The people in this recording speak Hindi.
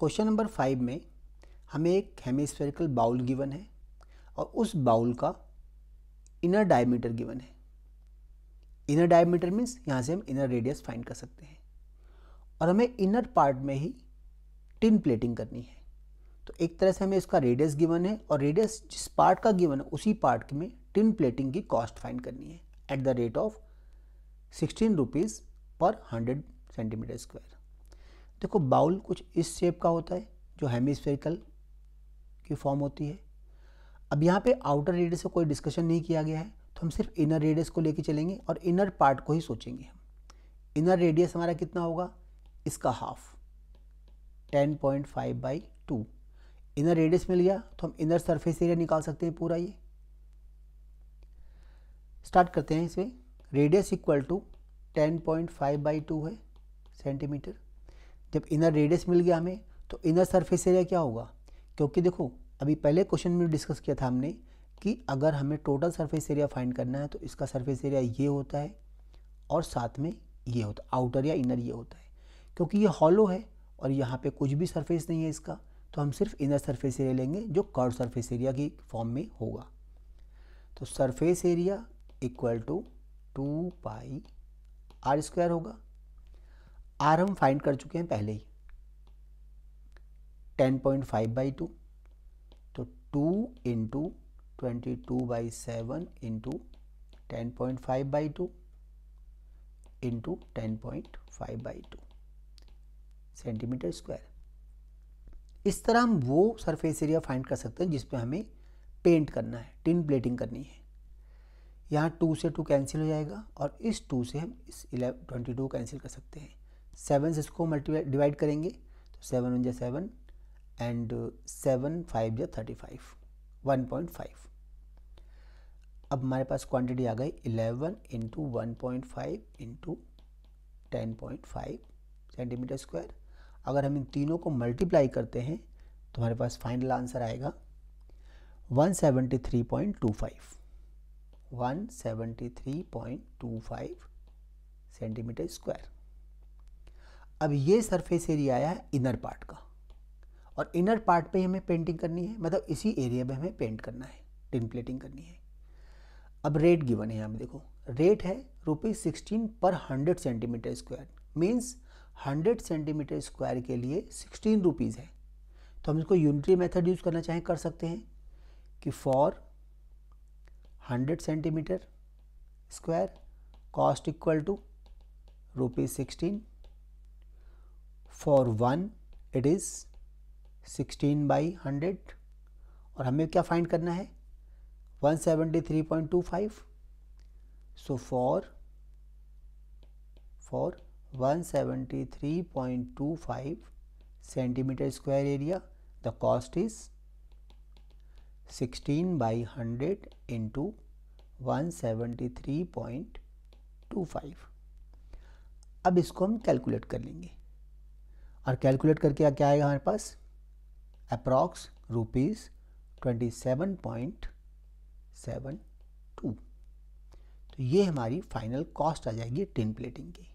क्वेश्चन नंबर फाइव में हमें एक हेमिस्फेरिकल बाउल गिवन है और उस बाउल का इनर डायमीटर गिवन है इनर डायमीटर मीन्स यहाँ से हम इनर रेडियस फाइंड कर सकते हैं और हमें इनर पार्ट में ही टिन प्लेटिंग करनी है तो एक तरह से हमें इसका रेडियस गिवन है और रेडियस जिस पार्ट का गिवन है उसी पार्ट में टिन प्लेटिंग की कॉस्ट फाइंड करनी है at the rate of sixteen rupees per hundred centimetre square देखो बाउल कुछ इस शेप का होता है जो हेमिस्फेरिकल की फॉर्म होती है अब यहाँ पे आउटर रेडियस का कोई डिस्कशन नहीं किया गया है तो हम सिर्फ इनर रेडियस को लेके चलेंगे और इनर पार्ट को ही सोचेंगे हम इनर रेडियस हमारा कितना होगा इसका half ten point five by two inner radius मिल गया तो हम इनर सरफेस एरिया निकाल सकते हैं पूरा ये स्टार्ट करते हैं इसमें radius equal to ten point five by two है सेंटीमीटर जब इनर रेडियस मिल गया हमें तो इनर सरफेस एरिया क्या होगा क्योंकि देखो अभी पहले क्वेश्चन में डिस्कस किया था हमने कि अगर हमें टोटल सरफेस एरिया फाइंड करना है तो इसका सरफेस एरिया ये होता है और साथ में ये होता है आउटर या इनर ये होता है क्योंकि ये हॉलो है और यहाँ पे कुछ भी सरफेस नहीं है इसका तो हम सिर्फ इनर सरफेस एरिया लेंगे जो कर्व सरफेस एरिया की फॉर्म में होगा तो surface area equal to two pi r square होगा आर हम फाइंड कर चुके हैं पहले ही ten point five by two तो two into twenty two by seven into ten point five by two into ten point five by two centimetre square इस तरह हम वो सरफेस एरिया फाइंड कर सकते हैं जिसपे हमें पेंट करना है टिन प्लेटिंग करनी है यहाँ टू से टू कैंसिल हो जाएगा और इस टू से हम इस इलेवन ट्वेंटी टू कैंसिल कर सकते हैं सेवन से इसको मल्टीप्लाई डिवाइड करेंगे तो सेवन वन जै सेवन एंड सेवन फाइव जै thirty five one point five अब हमारे पास क्वांटिटी आ गई eleven into one point five into ten point five centimetre square अगर हम इन तीनों को मल्टीप्लाई करते हैं तो हमारे पास फाइनल आंसर आएगा one seventy three point two five one seventy three point two five centimetre square अब ये सरफेस एरिया आया है इनर पार्ट का और इनर पार्ट पे हमें पेंटिंग करनी है मतलब इसी एरिया में हमें पेंट करना है टिन प्लेटिंग करनी है अब रेट गिवन है यहाँ देखो रेट है rupees sixteen per hundred centimetre square means hundred centimetre square के लिए सिक्सटीन रुपीज़ है तो हम इसको यूनिटरी मेथड यूज़ करना चाहें कर सकते हैं कि for hundred centimetre square cost equal to rupees sixteen for one it is sixteen by hundred और हमें क्या फाइंड करना है one seventy three point two five so for for one seventy three point two five centimetre square area the is sixteen by hundred into one seventy three point two five अब इसको हम कैलकुलेट कर लेंगे और कैलकुलेट करके क्या आएगा हमारे पास approx rupees twenty seven point seven two तो ये हमारी फाइनल कॉस्ट आ जाएगी टिन प्लेटिंग की